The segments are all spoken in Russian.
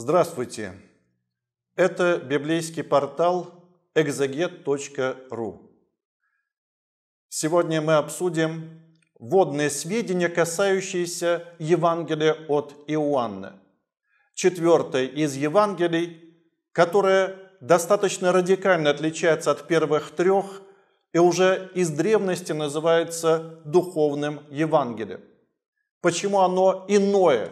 Здравствуйте! Это библейский портал exeget.ru. Сегодня мы обсудим вводные сведения, касающиеся Евангелия от Иоанна. четвертой из Евангелий, которое достаточно радикально отличается от первых трех и уже из древности называется духовным Евангелием. Почему оно иное?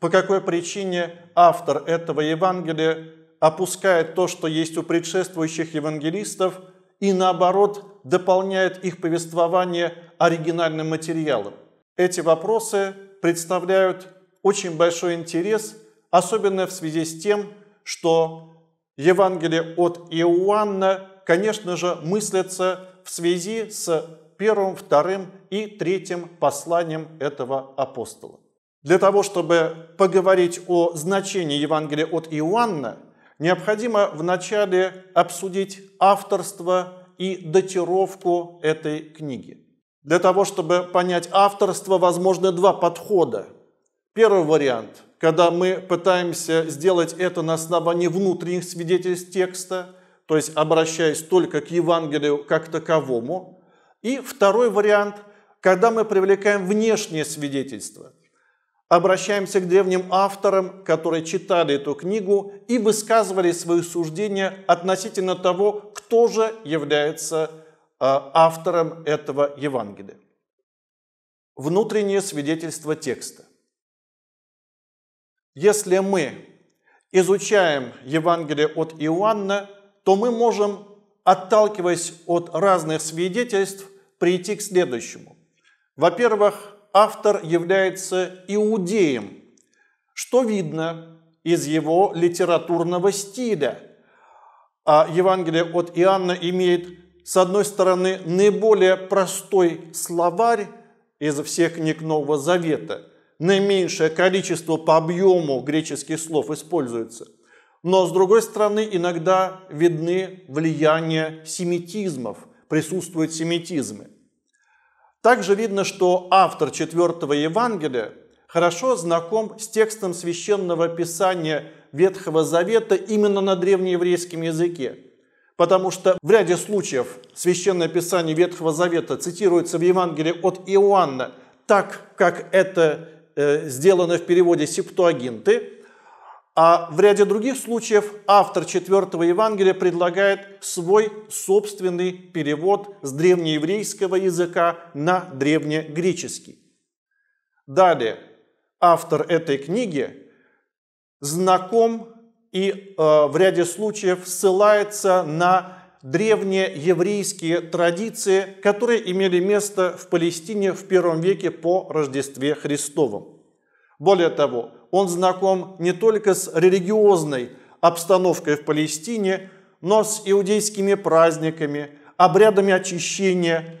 По какой причине автор этого Евангелия опускает то, что есть у предшествующих евангелистов, и наоборот дополняет их повествование оригинальным материалом. Эти вопросы представляют очень большой интерес, особенно в связи с тем, что Евангелие от Иоанна, конечно же, мыслится в связи с первым, вторым и третьим посланием этого апостола. Для того, чтобы поговорить о значении Евангелия от Иоанна, необходимо вначале обсудить авторство и датировку этой книги. Для того, чтобы понять авторство, возможны два подхода. Первый вариант, когда мы пытаемся сделать это на основании внутренних свидетельств текста, то есть обращаясь только к Евангелию как таковому. И второй вариант, когда мы привлекаем внешние свидетельства. Обращаемся к древним авторам, которые читали эту книгу и высказывали свои суждения относительно того, кто же является а, автором этого Евангелия. Внутреннее свидетельство текста. Если мы изучаем Евангелие от Иоанна, то мы можем, отталкиваясь от разных свидетельств, прийти к следующему. Во-первых, автор является иудеем, что видно из его литературного стиля. А Евангелие от Иоанна имеет, с одной стороны, наиболее простой словарь из всех книг Нового Завета, наименьшее количество по объему греческих слов используется – но, с другой стороны, иногда видны влияния семитизмов, присутствуют семитизмы. Также видно, что автор четвертого Евангелия хорошо знаком с текстом священного писания Ветхого Завета именно на древнееврейском языке. Потому что в ряде случаев священное писание Ветхого Завета цитируется в Евангелии от Иоанна так, как это э, сделано в переводе «септуагинты», а в ряде других случаев автор четвертого Евангелия предлагает свой собственный перевод с древнееврейского языка на древнегреческий. Далее, автор этой книги знаком и э, в ряде случаев ссылается на древнееврейские традиции, которые имели место в Палестине в первом веке по Рождестве Христовом. Более того, он знаком не только с религиозной обстановкой в Палестине, но с иудейскими праздниками, обрядами очищения.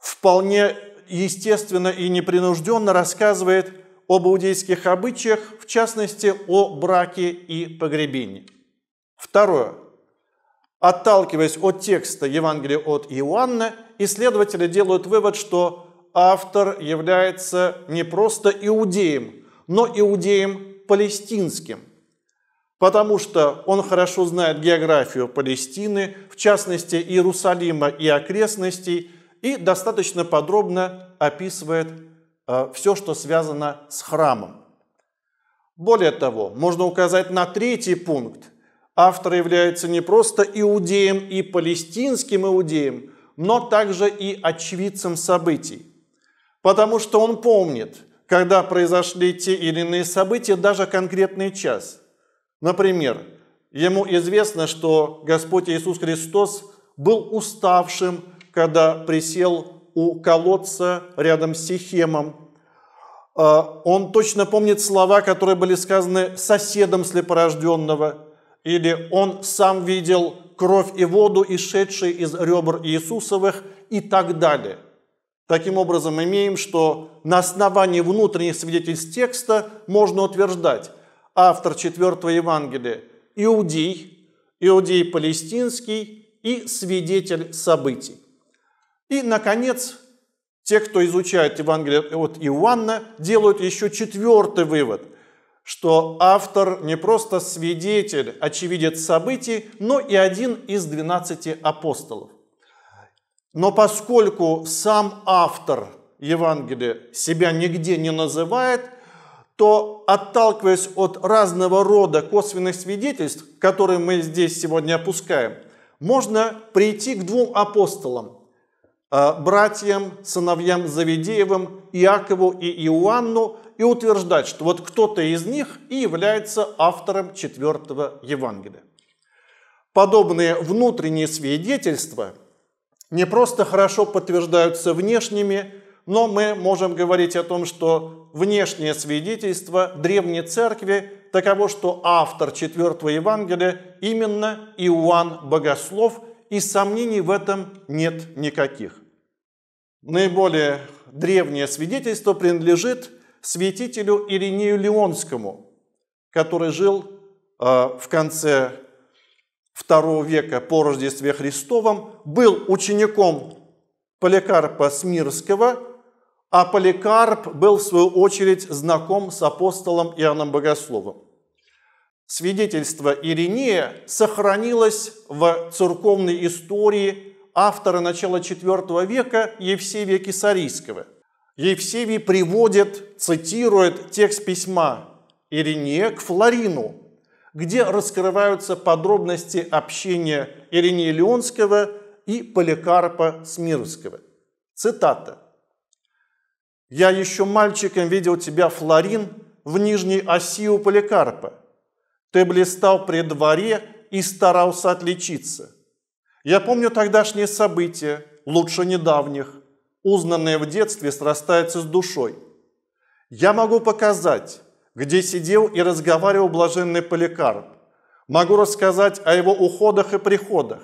Вполне естественно и непринужденно рассказывает об иудейских обычаях, в частности, о браке и погребении. Второе. Отталкиваясь от текста Евангелия от Иоанна, исследователи делают вывод, что автор является не просто иудеем, но иудеям палестинским, потому что он хорошо знает географию Палестины, в частности Иерусалима и окрестностей, и достаточно подробно описывает э, все, что связано с храмом. Более того, можно указать на третий пункт. Автор является не просто иудеем и палестинским иудеем, но также и очевидцем событий. Потому что он помнит, когда произошли те или иные события, даже конкретный час. Например, ему известно, что Господь Иисус Христос был уставшим, когда присел у колодца рядом с Сихемом. А, он точно помнит слова, которые были сказаны соседом слепорожденного, или он сам видел кровь и воду, исшедшие из ребр Иисусовых и так далее – Таким образом, имеем, что на основании внутренних свидетельств текста можно утверждать, автор 4 Евангелия – иудей, иудей палестинский и свидетель событий. И, наконец, те, кто изучает Евангелие от Иоанна, делают еще четвертый вывод, что автор не просто свидетель, очевидец событий, но и один из двенадцати апостолов. Но поскольку сам автор Евангелия себя нигде не называет, то отталкиваясь от разного рода косвенных свидетельств, которые мы здесь сегодня опускаем, можно прийти к двум апостолам, э, братьям, сыновьям Завидеевым, Иакову и Иоанну, и утверждать, что вот кто-то из них и является автором четвертого Евангелия. Подобные внутренние свидетельства – не просто хорошо подтверждаются внешними, но мы можем говорить о том, что внешнее свидетельство Древней Церкви таково, что автор Четвертого Евангелия именно Иоанн Богослов, и сомнений в этом нет никаких. Наиболее древнее свидетельство принадлежит святителю Иринею Леонскому, который жил э, в конце II века по Рождестве Христовом, был учеником Поликарпа Смирского, а Поликарп был в свою очередь знаком с апостолом Иоанном Богословом. Свидетельство Иринея сохранилось в церковной истории автора начала IV века Евсевия Кисарийского. Евсевий приводит, цитирует текст письма Ирине к Флорину, где раскрываются подробности общения Иринея Леонского и Поликарпа Смирского. Цитата. «Я еще мальчиком видел тебя, Флорин, в нижней оси у Поликарпа. Ты блистал при дворе и старался отличиться. Я помню тогдашние события, лучше недавних. Узнанное в детстве срастается с душой. Я могу показать, где сидел и разговаривал блаженный Поликарп. Могу рассказать о его уходах и приходах,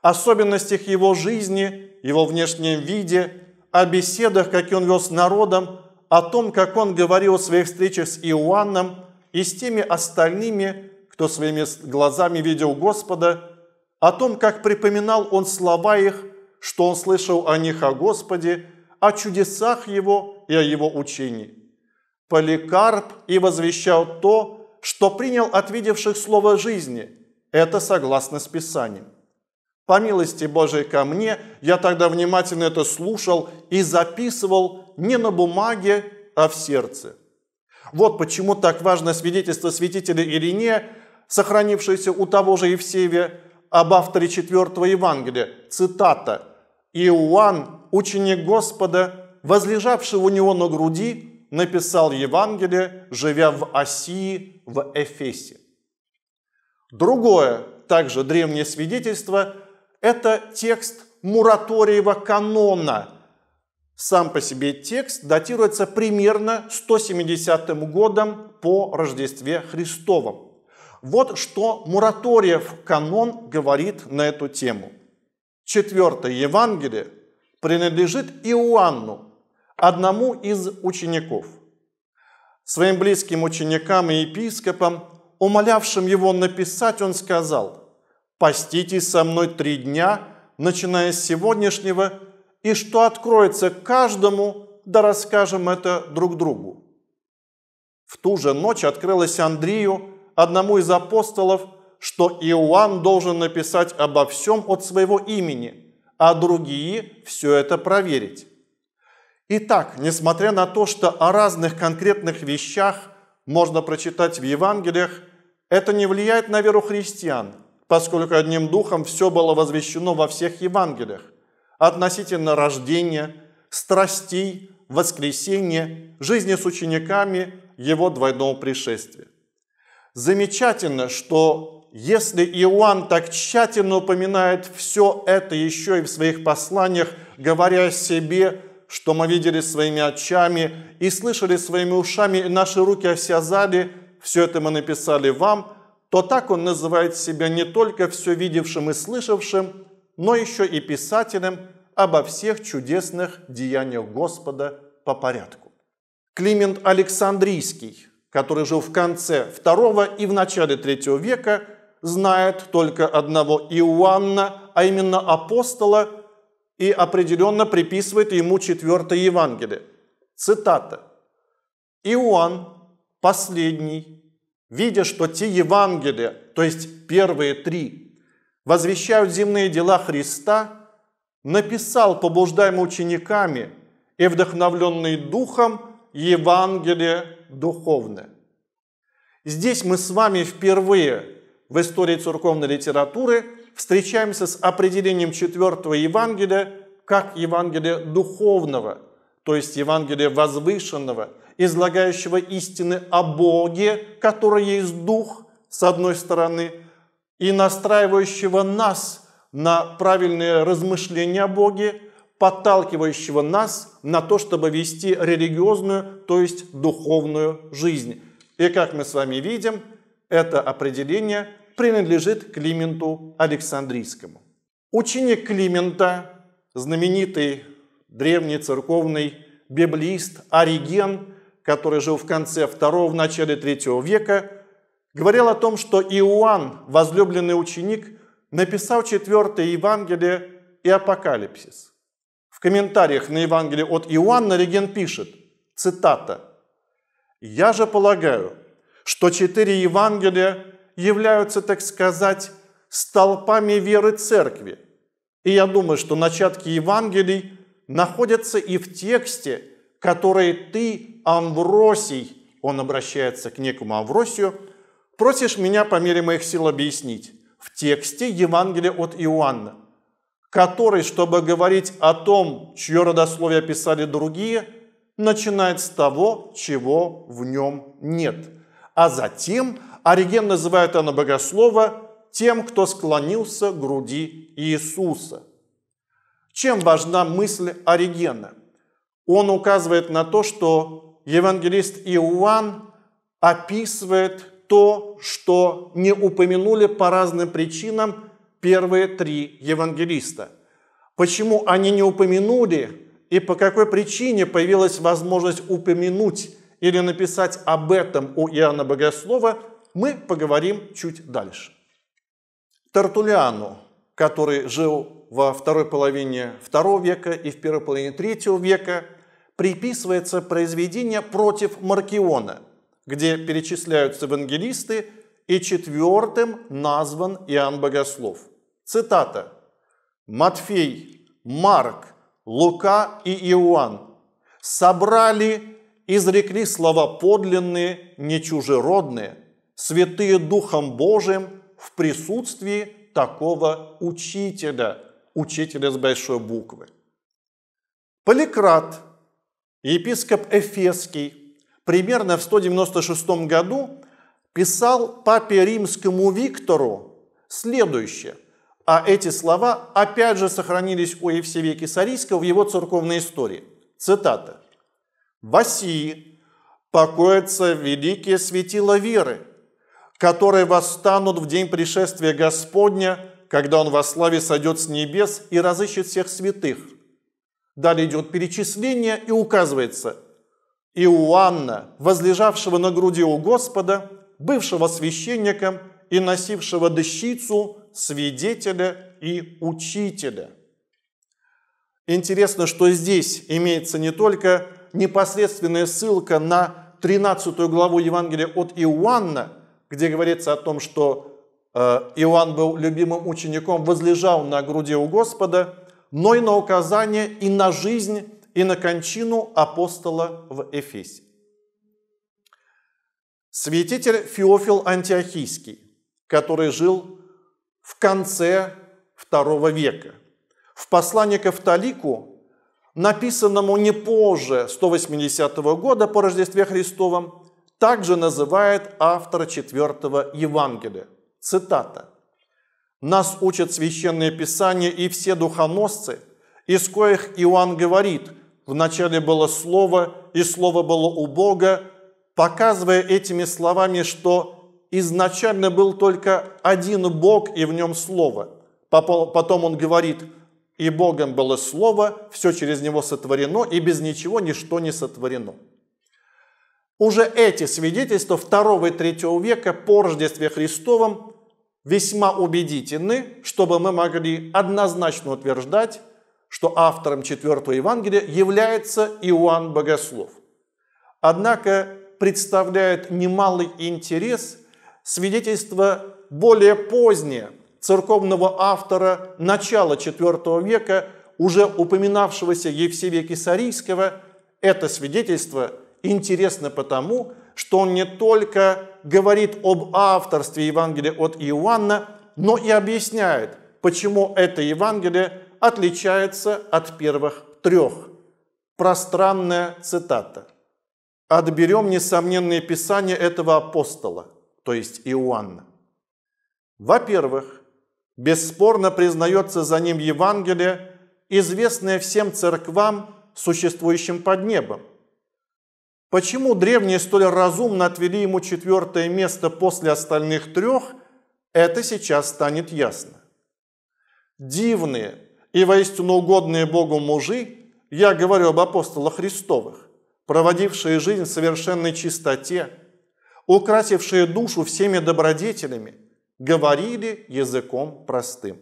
особенностях его жизни, его внешнем виде, о беседах, какие он вел с народом, о том, как он говорил о своих встречах с Иоанном и с теми остальными, кто своими глазами видел Господа, о том, как припоминал он слова их, что он слышал о них о Господе, о чудесах его и о его учении. Поликарп и возвещал то, что принял от видевших слово жизни. Это согласно с Писанием. По милости Божией ко мне, я тогда внимательно это слушал и записывал не на бумаге, а в сердце. Вот почему так важно свидетельство святителя Ирине, сохранившееся у того же Евсееве, об авторе четвертого Евангелия. Цитата. «Иоанн, ученик Господа, возлежавший у него на груди, написал Евангелие, живя в Осии, в Эфесе. Другое, также древнее свидетельство, это текст Мураториева канона. Сам по себе текст датируется примерно 170 годом по Рождестве Христовом. Вот что Мураториев канон говорит на эту тему. Четвертое Евангелие принадлежит Иоанну, одному из учеников, своим близким ученикам и епископам, умолявшим его написать, он сказал, «Поститесь со мной три дня, начиная с сегодняшнего, и что откроется каждому, да расскажем это друг другу». В ту же ночь открылось Андрею, одному из апостолов, что Иоанн должен написать обо всем от своего имени, а другие все это проверить. Итак, несмотря на то, что о разных конкретных вещах можно прочитать в Евангелиях, это не влияет на веру христиан, поскольку одним духом все было возвещено во всех Евангелиях относительно рождения, страстей, воскресения, жизни с учениками, его двойного пришествия. Замечательно, что если Иоанн так тщательно упоминает все это еще и в своих посланиях, говоря о себе что мы видели своими очами и слышали своими ушами, и наши руки осязали, все это мы написали вам, то так он называет себя не только все видевшим и слышавшим, но еще и писателем обо всех чудесных деяниях Господа по порядку. Климент Александрийский, который жил в конце II и в начале III века, знает только одного Иоанна, а именно апостола, и определенно приписывает ему четвертое Евангелие. Цитата. Иоанн, последний, видя, что те Евангелия, то есть первые три, возвещают земные дела Христа, написал, побуждаемый учениками и вдохновленный Духом, Евангелие духовное. Здесь мы с вами впервые в истории церковной литературы – встречаемся с определением четвертого Евангелия как Евангелие духовного, то есть Евангелие возвышенного, излагающего истины о Боге, который есть Дух, с одной стороны, и настраивающего нас на правильные размышления о Боге, подталкивающего нас на то, чтобы вести религиозную, то есть духовную жизнь. И как мы с вами видим, это определение принадлежит Клименту Александрийскому. Ученик Климента, знаменитый древний церковный библиист Ориген, который жил в конце II, в начале III века, говорил о том, что Иоанн, возлюбленный ученик, написал четвертое Евангелие и Апокалипсис. В комментариях на Евангелие от Иоанна Ориген пишет, цитата, «Я же полагаю, что четыре Евангелия являются, так сказать, столпами веры церкви. И я думаю, что начатки Евангелий находятся и в тексте, который ты, Амвросий, он обращается к некому Амвросию, просишь меня по мере моих сил объяснить в тексте Евангелия от Иоанна, который, чтобы говорить о том, чье родословие писали другие, начинает с того, чего в нем нет, а затем Ориген называет Иоанна Богослова тем, кто склонился к груди Иисуса. Чем важна мысль Оригена? Он указывает на то, что евангелист Иоанн описывает то, что не упомянули по разным причинам первые три евангелиста. Почему они не упомянули и по какой причине появилась возможность упомянуть или написать об этом у Иоанна Богослова – мы поговорим чуть дальше. Тартулиану, который жил во второй половине второго века и в первой половине третьего века, приписывается произведение против Маркиона, где перечисляются евангелисты, и четвертым назван Иоанн Богослов. Цитата. «Матфей, Марк, Лука и Иоанн собрали, изрекли слова подлинные, не чужеродные, святые Духом Божиим в присутствии такого учителя, учителя с большой буквы. Поликрат, епископ Эфесский, примерно в 196 году писал папе римскому Виктору следующее, а эти слова опять же сохранились у Евсевия Кисарийского в его церковной истории. Цитата. «В Осии покоится великие светило веры, которые восстанут в день пришествия Господня, когда Он во славе сойдет с небес и разыщет всех святых. Далее идет перечисление и указывается Иоанна, возлежавшего на груди у Господа, бывшего священником и носившего дыщицу, свидетеля и учителя. Интересно, что здесь имеется не только непосредственная ссылка на 13 главу Евангелия от Иоанна, где говорится о том, что э, Иоанн был любимым учеником, возлежал на груди у Господа, но и на указание, и на жизнь, и на кончину апостола в Эфесе. Святитель Феофил Антиохийский, который жил в конце II века. В послании к Автолику, написанному не позже 180 года по Рождестве Христовом, также называет автор четвертого Евангелия. Цитата. «Нас учат Священное Писание и все духоносцы, из коих Иоанн говорит, вначале было Слово, и Слово было у Бога, показывая этими словами, что изначально был только один Бог и в нем Слово. Потом он говорит, и Богом было Слово, все через Него сотворено, и без ничего ничто не сотворено. Уже эти свидетельства второго и 3 века по Рождестве Христовом весьма убедительны, чтобы мы могли однозначно утверждать, что автором четвертого Евангелия является Иоанн Богослов. Однако представляет немалый интерес свидетельство более позднее церковного автора начала IV века, уже упоминавшегося Евсевия Кесарийского, это свидетельство – интересно потому, что он не только говорит об авторстве Евангелия от Иоанна, но и объясняет, почему это Евангелие отличается от первых трех. Пространная цитата. Отберем несомненные писания этого апостола, то есть Иоанна. Во-первых, бесспорно признается за ним Евангелие, известное всем церквам, существующим под небом – Почему древние столь разумно отвели ему четвертое место после остальных трех, это сейчас станет ясно. Дивные и воистину угодные Богу мужи, я говорю об апостолах Христовых, проводившие жизнь в совершенной чистоте, украсившие душу всеми добродетелями, говорили языком простым.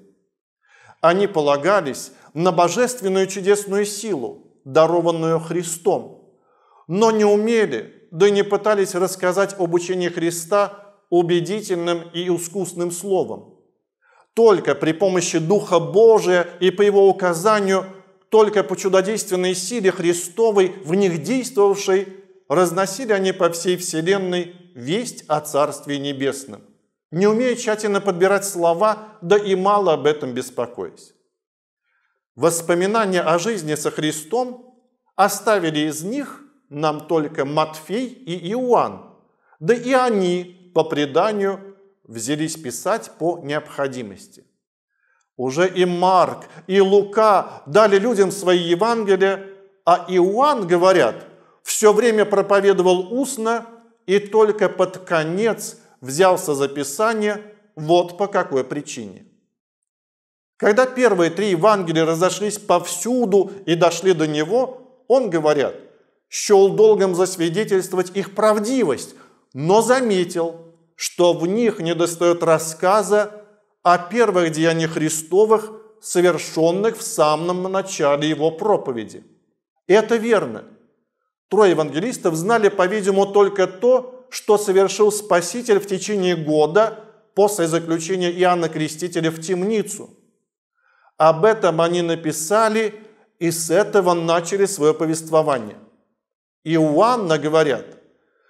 Они полагались на божественную чудесную силу, дарованную Христом – но не умели, да и не пытались рассказать об учении Христа убедительным и искусным словом. Только при помощи Духа Божия и по Его указанию, только по чудодейственной силе Христовой, в них действовавшей, разносили они по всей вселенной весть о Царстве Небесном, не умея тщательно подбирать слова, да и мало об этом беспокоясь. Воспоминания о жизни со Христом оставили из них нам только Матфей и Иоанн, да и они, по преданию, взялись писать по необходимости. Уже и Марк, и Лука дали людям свои Евангелия, а Иоанн, говорят, все время проповедовал устно и только под конец взялся за Писание вот по какой причине. Когда первые три Евангелия разошлись повсюду и дошли до него, он, говорят, счел долгом засвидетельствовать их правдивость, но заметил, что в них недостает рассказа о первых деяниях Христовых, совершенных в самом начале его проповеди. Это верно. Трое евангелистов знали, по-видимому, только то, что совершил Спаситель в течение года после заключения Иоанна Крестителя в темницу. Об этом они написали и с этого начали свое повествование. Иоанна, говорят,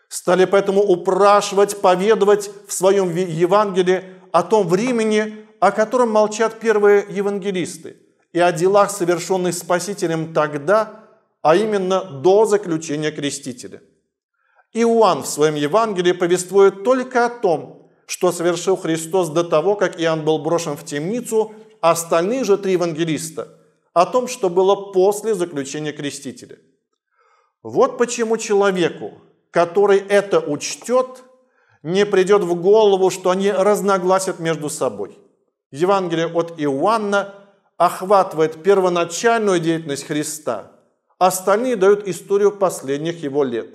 стали поэтому упрашивать, поведывать в своем Евангелии о том времени, о котором молчат первые евангелисты, и о делах, совершенных Спасителем тогда, а именно до заключения крестителя. Иоанн в своем Евангелии повествует только о том, что совершил Христос до того, как Иоанн был брошен в темницу, а остальные же три евангелиста – о том, что было после заключения крестителя. Вот почему человеку, который это учтет, не придет в голову, что они разногласят между собой. Евангелие от Иоанна охватывает первоначальную деятельность Христа, остальные дают историю последних его лет.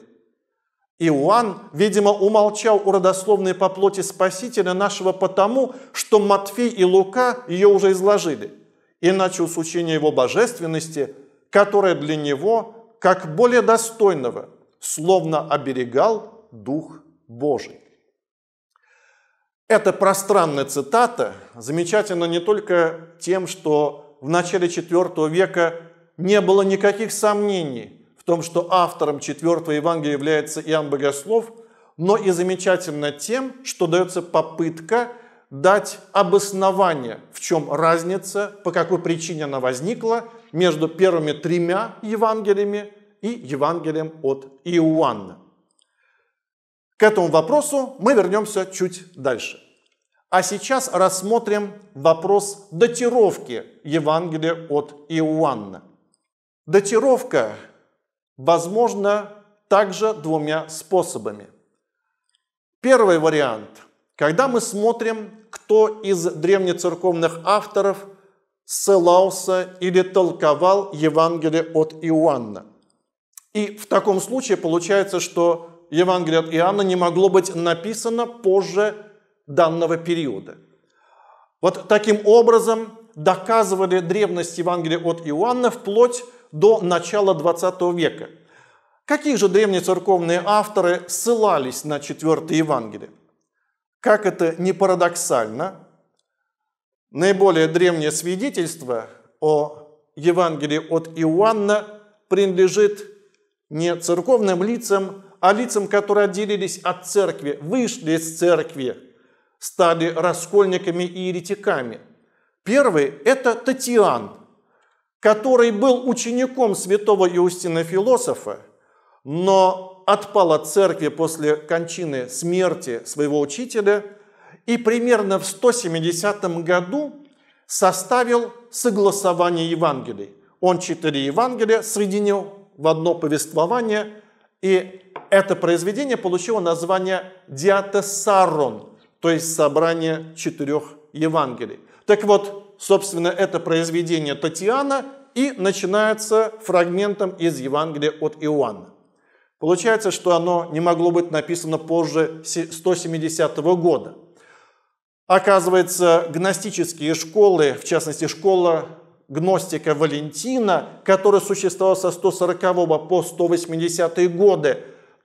Иоанн, видимо, умолчал у родословной по плоти Спасителя нашего потому, что Матфей и Лука ее уже изложили, и начал с учения его божественности, которое для него как более достойного, словно оберегал Дух Божий. Эта пространная цитата замечательна не только тем, что в начале IV века не было никаких сомнений в том, что автором IV Евангелия является Иоанн Богослов, но и замечательно тем, что дается попытка дать обоснование, в чем разница, по какой причине она возникла между первыми тремя Евангелиями и Евангелием от Иоанна. К этому вопросу мы вернемся чуть дальше. А сейчас рассмотрим вопрос датировки Евангелия от Иоанна. Датировка возможна также двумя способами. Первый вариант, когда мы смотрим, кто из древнецерковных авторов – ссылался или толковал Евангелие от Иоанна. И в таком случае получается, что Евангелие от Иоанна не могло быть написано позже данного периода. Вот таким образом доказывали древность Евангелия от Иоанна вплоть до начала XX века. Какие же древние церковные авторы ссылались на четвертое Евангелие? Как это не парадоксально, Наиболее древнее свидетельство о Евангелии от Иоанна принадлежит не церковным лицам, а лицам, которые отделились от церкви, вышли из церкви, стали раскольниками и еретиками. Первый – это Татьян, который был учеником святого Иустина философа, но отпал от церкви после кончины смерти своего учителя – и примерно в 170 году составил согласование Евангелий. Он четыре Евангелия соединил в одно повествование, и это произведение получило название «Диатесарон», то есть «Собрание четырех Евангелий». Так вот, собственно, это произведение Татьяна и начинается фрагментом из Евангелия от Иоанна. Получается, что оно не могло быть написано позже 170 года. Оказывается, гностические школы, в частности школа гностика Валентина, которая существовала со 140 по 180 годы,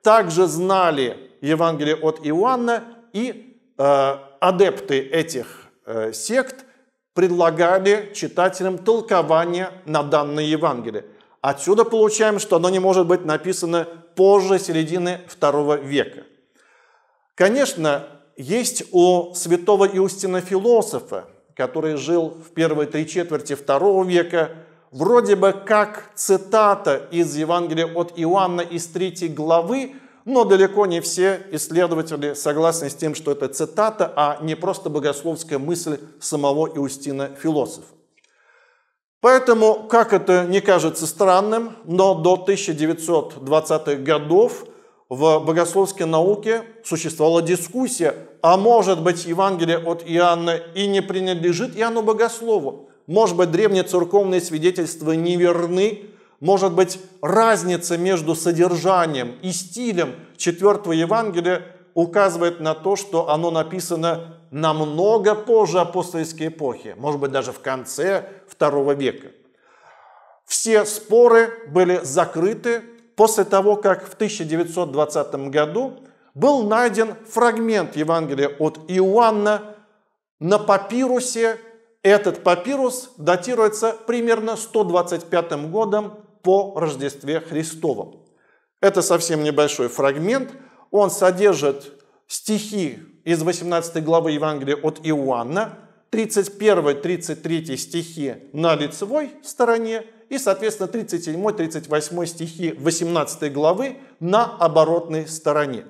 также знали Евангелие от Иоанна, и э, адепты этих э, сект предлагали читателям толкование на данное Евангелие. Отсюда получаем, что оно не может быть написано позже середины II века. Конечно, есть у святого Иустина философа, который жил в первой три четверти второго века, вроде бы как цитата из Евангелия от Иоанна из третьей главы, но далеко не все исследователи согласны с тем, что это цитата, а не просто богословская мысль самого Иустина философа. Поэтому, как это не кажется странным, но до 1920-х годов – в богословской науке существовала дискуссия, а может быть Евангелие от Иоанна и не принадлежит Иоанну Богослову. Может быть древние церковные свидетельства неверны, может быть разница между содержанием и стилем четвертого Евангелия указывает на то, что оно написано намного позже апостольской эпохи, может быть даже в конце второго века. Все споры были закрыты после того, как в 1920 году был найден фрагмент Евангелия от Иоанна на папирусе. Этот папирус датируется примерно 125 годом по Рождестве Христовом. Это совсем небольшой фрагмент. Он содержит стихи из 18 главы Евангелия от Иоанна, 31-33 стихи на лицевой стороне и, соответственно, 37-38 стихи 18 главы на оборотной стороне.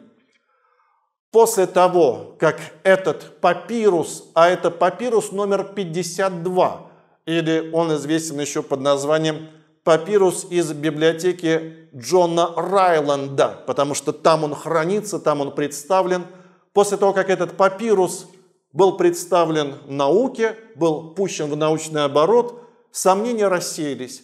После того, как этот папирус, а это папирус номер 52, или он известен еще под названием папирус из библиотеки Джона Райланда, потому что там он хранится, там он представлен. После того, как этот папирус был представлен науке, был пущен в научный оборот, сомнения рассеялись,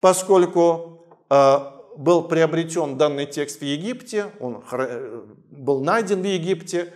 поскольку э, был приобретен данный текст в Египте, он э, был найден в Египте,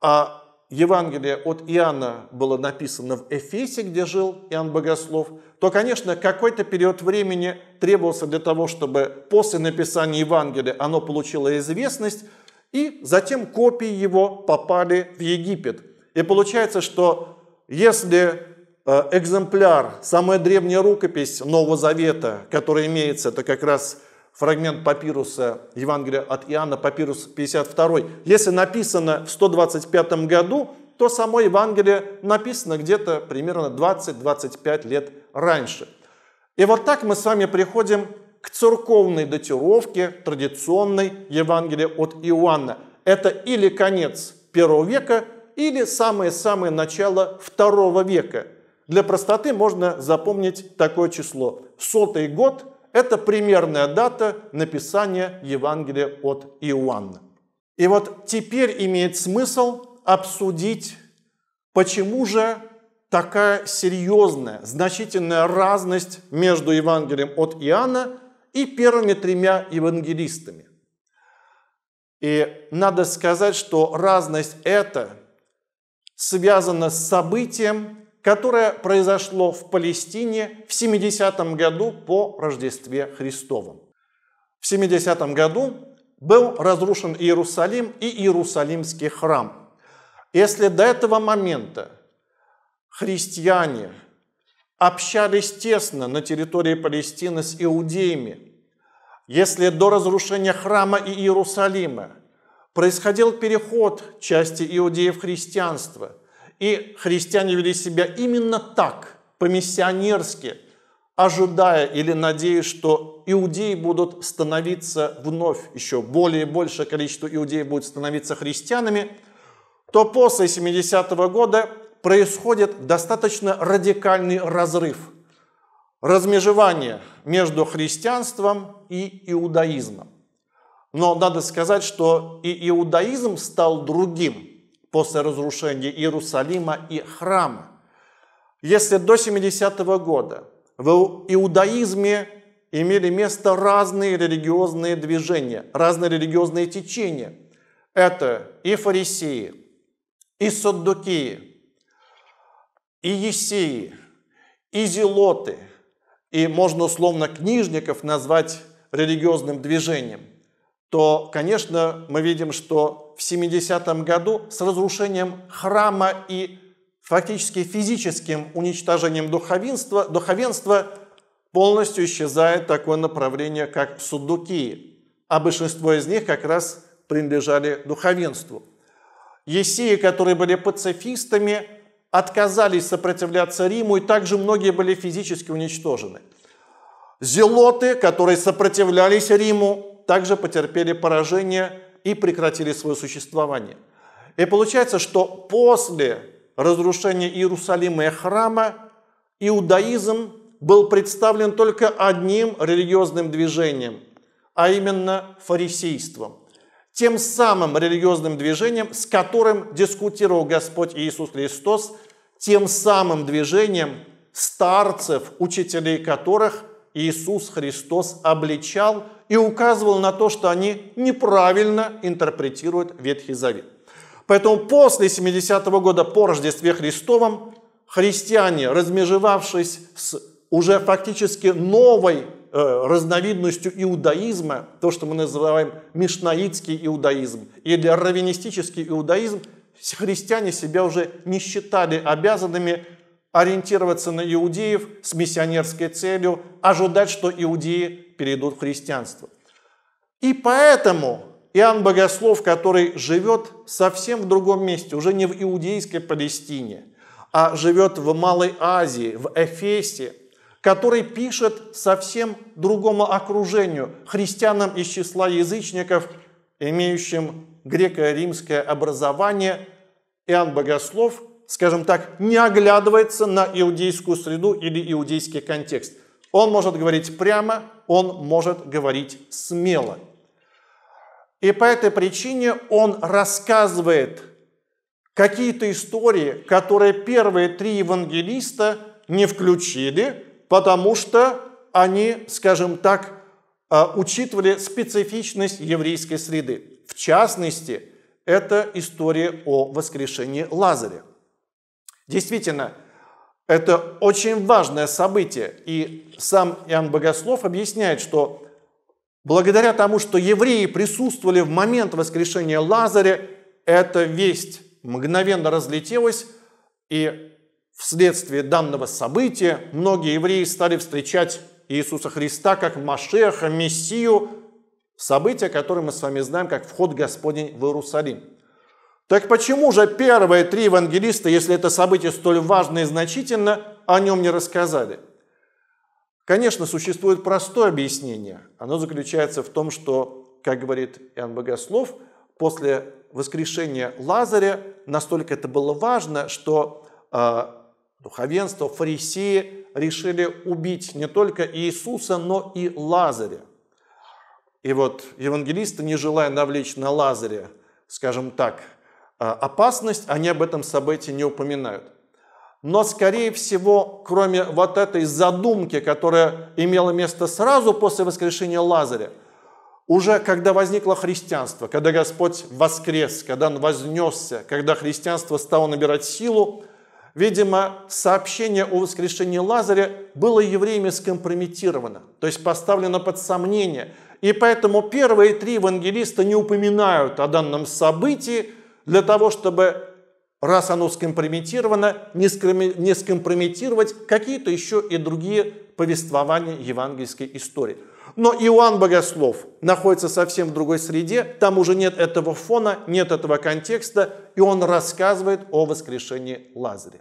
а Евангелие от Иоанна было написано в Эфесе, где жил Иоанн Богослов, то, конечно, какой-то период времени требовался для того, чтобы после написания Евангелия оно получило известность, и затем копии его попали в Египет. И получается, что если э, экземпляр, самая древняя рукопись Нового Завета, которая имеется, это как раз фрагмент папируса Евангелия от Иоанна, папирус 52. Если написано в 125 году, то само Евангелие написано где-то примерно 20-25 лет раньше. И вот так мы с вами приходим к церковной датировке традиционной Евангелия от Иоанна. Это или конец первого века, или самое-самое начало второго века. Для простоты можно запомнить такое число. Сотый год – это примерная дата написания Евангелия от Иоанна. И вот теперь имеет смысл обсудить, почему же такая серьезная, значительная разность между Евангелием от Иоанна и первыми тремя евангелистами. И надо сказать, что разность эта связано с событием, которое произошло в Палестине в 70 году по Рождестве Христовом. В 70 году был разрушен Иерусалим и Иерусалимский храм. Если до этого момента христиане общались тесно на территории Палестины с иудеями, если до разрушения храма и Иерусалима происходил переход части иудеев в христианство. И христиане вели себя именно так, по-миссионерски, ожидая или надеясь, что иудеи будут становиться вновь, еще более и большее количество иудеев будет становиться христианами, то после 70-го года происходит достаточно радикальный разрыв, размежевание между христианством и иудаизмом. Но надо сказать, что и иудаизм стал другим после разрушения Иерусалима и храма. Если до 70-го года в иудаизме имели место разные религиозные движения, разные религиозные течения. Это и фарисеи, и саддукии, и есеи, и зелоты, и можно условно книжников назвать религиозным движением то, конечно, мы видим, что в 70-м году с разрушением храма и фактически физическим уничтожением духовенства, духовенства полностью исчезает такое направление, как суддукии, а большинство из них как раз принадлежали духовенству. Есеи, которые были пацифистами, отказались сопротивляться Риму, и также многие были физически уничтожены. Зелоты, которые сопротивлялись Риму, также потерпели поражение и прекратили свое существование. И получается, что после разрушения Иерусалима и храма иудаизм был представлен только одним религиозным движением, а именно фарисейством. Тем самым религиозным движением, с которым дискутировал Господь Иисус Христос, тем самым движением старцев, учителей которых Иисус Христос обличал – и указывал на то, что они неправильно интерпретируют Ветхий Завет. Поэтому после 70-го года по Рождестве Христовом христиане, размежевавшись с уже фактически новой э, разновидностью иудаизма, то, что мы называем мишнаитский иудаизм или раввинистический иудаизм, христиане себя уже не считали обязанными ориентироваться на иудеев с миссионерской целью, ожидать, что иудеи перейдут в христианство. И поэтому Иоанн Богослов, который живет совсем в другом месте, уже не в иудейской Палестине, а живет в Малой Азии, в Эфесе, который пишет совсем другому окружению, христианам из числа язычников, имеющим греко-римское образование, Иоанн Богослов, скажем так, не оглядывается на иудейскую среду или иудейский контекст. Он может говорить прямо, он может говорить смело. И по этой причине он рассказывает какие-то истории, которые первые три евангелиста не включили, потому что они, скажем так, а, учитывали специфичность еврейской среды. В частности, это история о воскрешении Лазаря. Действительно, это очень важное событие. И сам Иоанн Богослов объясняет, что благодаря тому, что евреи присутствовали в момент воскрешения Лазаря, эта весть мгновенно разлетелась, и вследствие данного события многие евреи стали встречать Иисуса Христа как Машеха, Мессию, событие, которое мы с вами знаем как вход Господень в Иерусалим. Так почему же первые три евангелиста, если это событие столь важно и значительно, о нем не рассказали? Конечно, существует простое объяснение. Оно заключается в том, что, как говорит Иоанн Богослов, после воскрешения Лазаря настолько это было важно, что э, духовенство, фарисеи решили убить не только Иисуса, но и Лазаря. И вот евангелисты, не желая навлечь на Лазаря, скажем так, а, опасность, они об этом событии не упоминают. Но, скорее всего, кроме вот этой задумки, которая имела место сразу после воскрешения Лазаря, уже когда возникло христианство, когда Господь воскрес, когда Он вознесся, когда христианство стало набирать силу, видимо, сообщение о воскрешении Лазаря было евреями скомпрометировано, то есть поставлено под сомнение. И поэтому первые три евангелиста не упоминают о данном событии – для того, чтобы, раз оно скомпрометировано, не скомпрометировать какие-то еще и другие повествования евангельской истории. Но Иоанн Богослов находится совсем в другой среде, там уже нет этого фона, нет этого контекста, и он рассказывает о воскрешении Лазаря.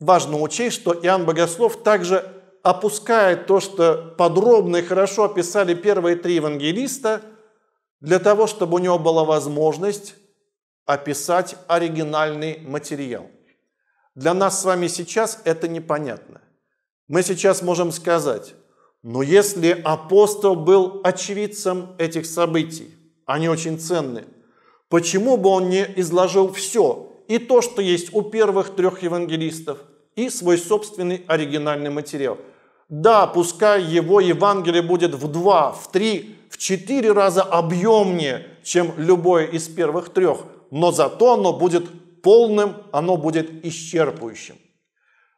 Важно учесть, что Иоанн Богослов также опускает то, что подробно и хорошо описали первые три евангелиста, для того, чтобы у него была возможность описать оригинальный материал. Для нас с вами сейчас это непонятно. Мы сейчас можем сказать, но если апостол был очевидцем этих событий, они очень ценны, почему бы он не изложил все, и то, что есть у первых трех евангелистов, и свой собственный оригинальный материал. Да, пускай его Евангелие будет в два, в три, в четыре раза объемнее, чем любое из первых трех – но зато оно будет полным, оно будет исчерпывающим.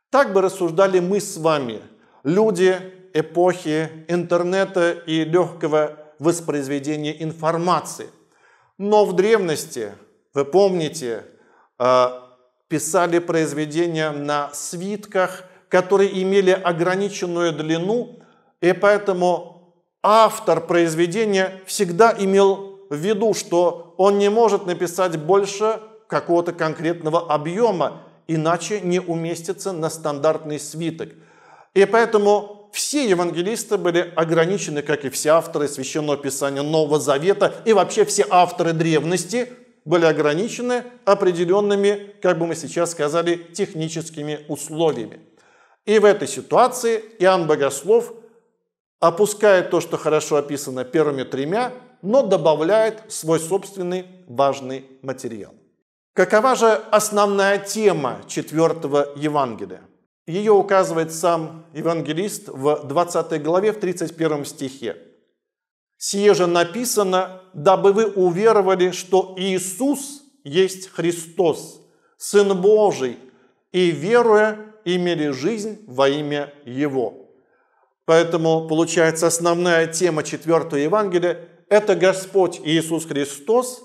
Так бы рассуждали мы с вами, люди эпохи интернета и легкого воспроизведения информации. Но в древности, вы помните, э, писали произведения на свитках, которые имели ограниченную длину, и поэтому автор произведения всегда имел в виду, что он не может написать больше какого-то конкретного объема, иначе не уместится на стандартный свиток. И поэтому все евангелисты были ограничены, как и все авторы Священного Писания Нового Завета, и вообще все авторы древности были ограничены определенными, как бы мы сейчас сказали, техническими условиями. И в этой ситуации Иоанн Богослов опускает то, что хорошо описано первыми тремя, но добавляет свой собственный важный материал. Какова же основная тема четвертого Евангелия? Ее указывает сам евангелист в 20 главе, в 31 стихе. «Сие же написано, дабы вы уверовали, что Иисус есть Христос, Сын Божий, и веруя имели жизнь во имя Его». Поэтому, получается, основная тема четвертого Евангелия это Господь Иисус Христос,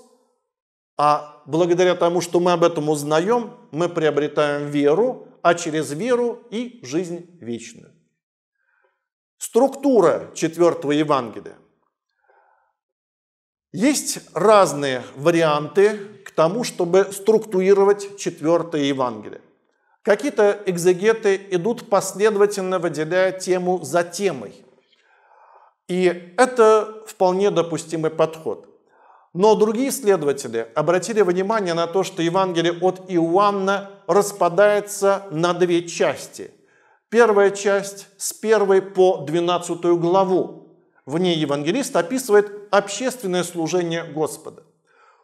а благодаря тому, что мы об этом узнаем, мы приобретаем веру, а через веру и жизнь вечную. Структура четвертого Евангелия. Есть разные варианты к тому, чтобы структурировать четвертое Евангелие. Какие-то экзегеты идут последовательно, выделяя тему за темой – и это вполне допустимый подход. Но другие исследователи обратили внимание на то, что Евангелие от Иоанна распадается на две части. Первая часть с 1 по 12 главу. В ней евангелист описывает общественное служение Господа.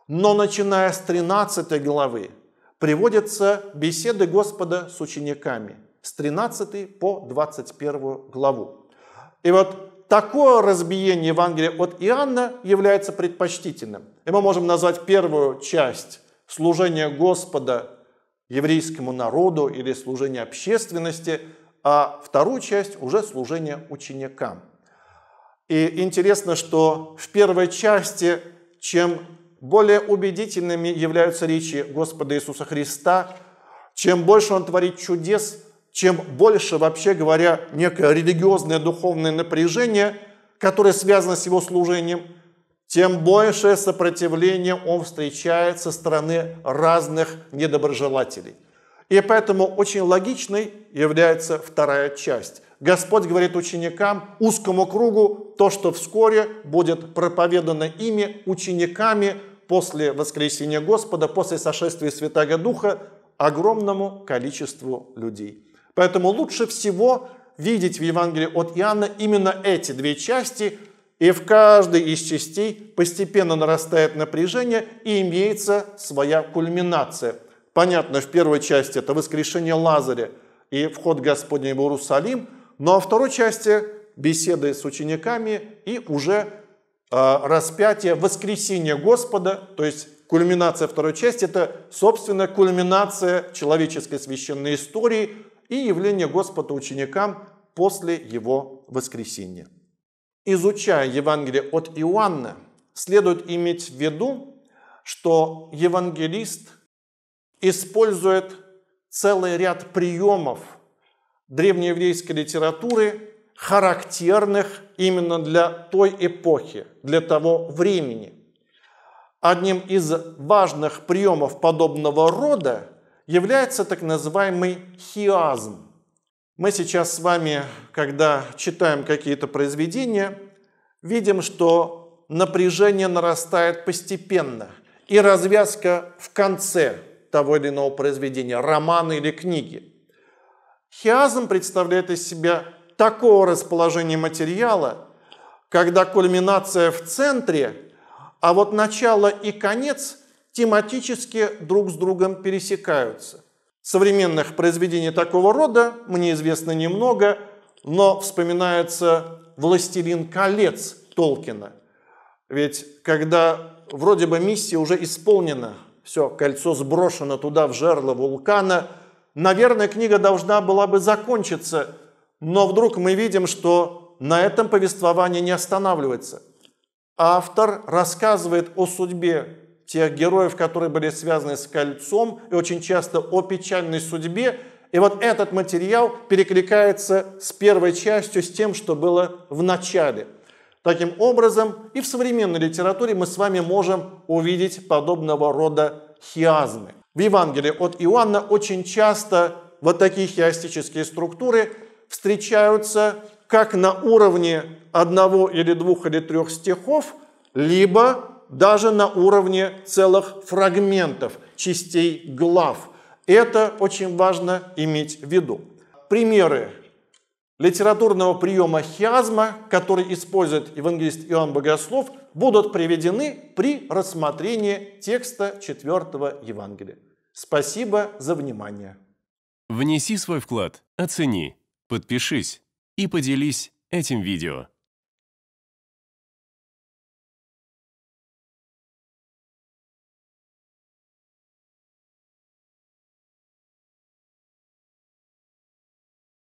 Но начиная с 13 главы приводятся беседы Господа с учениками с 13 по 21 главу. И вот такое разбиение Евангелия от Иоанна является предпочтительным. И мы можем назвать первую часть служения Господа еврейскому народу или служения общественности, а вторую часть уже служение ученикам. И интересно, что в первой части, чем более убедительными являются речи Господа Иисуса Христа, чем больше Он творит чудес, чем больше, вообще говоря, некое религиозное духовное напряжение, которое связано с его служением, тем большее сопротивление он встречает со стороны разных недоброжелателей. И поэтому очень логичной является вторая часть. Господь говорит ученикам, узкому кругу, то, что вскоре будет проповедано ими, учениками, после воскресения Господа, после сошествия Святаго Духа, огромному количеству людей. Поэтому лучше всего видеть в Евангелии от Иоанна именно эти две части, и в каждой из частей постепенно нарастает напряжение и имеется своя кульминация. Понятно, в первой части это воскрешение Лазаря и вход Господний в Иерусалим, но ну во а второй части беседы с учениками и уже э, распятие, воскресение Господа, то есть кульминация второй части, это, собственно, кульминация человеческой священной истории – и явление Господа ученикам после его воскресения. Изучая Евангелие от Иоанна, следует иметь в виду, что евангелист использует целый ряд приемов древнееврейской литературы, характерных именно для той эпохи, для того времени. Одним из важных приемов подобного рода является так называемый хиазм. Мы сейчас с вами, когда читаем какие-то произведения, видим, что напряжение нарастает постепенно, и развязка в конце того или иного произведения, романа или книги. Хиазм представляет из себя такое расположение материала, когда кульминация в центре, а вот начало и конец – тематически друг с другом пересекаются. Современных произведений такого рода мне известно немного, но вспоминается «Властелин колец» Толкина. Ведь когда вроде бы миссия уже исполнена, все, кольцо сброшено туда, в жерло вулкана, наверное, книга должна была бы закончиться, но вдруг мы видим, что на этом повествование не останавливается. Автор рассказывает о судьбе тех героев, которые были связаны с кольцом, и очень часто о печальной судьбе. И вот этот материал перекликается с первой частью, с тем, что было в начале. Таким образом, и в современной литературе мы с вами можем увидеть подобного рода хиазмы. В Евангелии от Иоанна очень часто вот такие хиастические структуры встречаются как на уровне одного или двух или трех стихов, либо даже на уровне целых фрагментов, частей глав. Это очень важно иметь в виду. Примеры литературного приема хиазма, который использует евангелист Иоанн Богослов, будут приведены при рассмотрении текста 4 Евангелия. Спасибо за внимание. Внеси свой вклад, оцени, подпишись и поделись этим видео.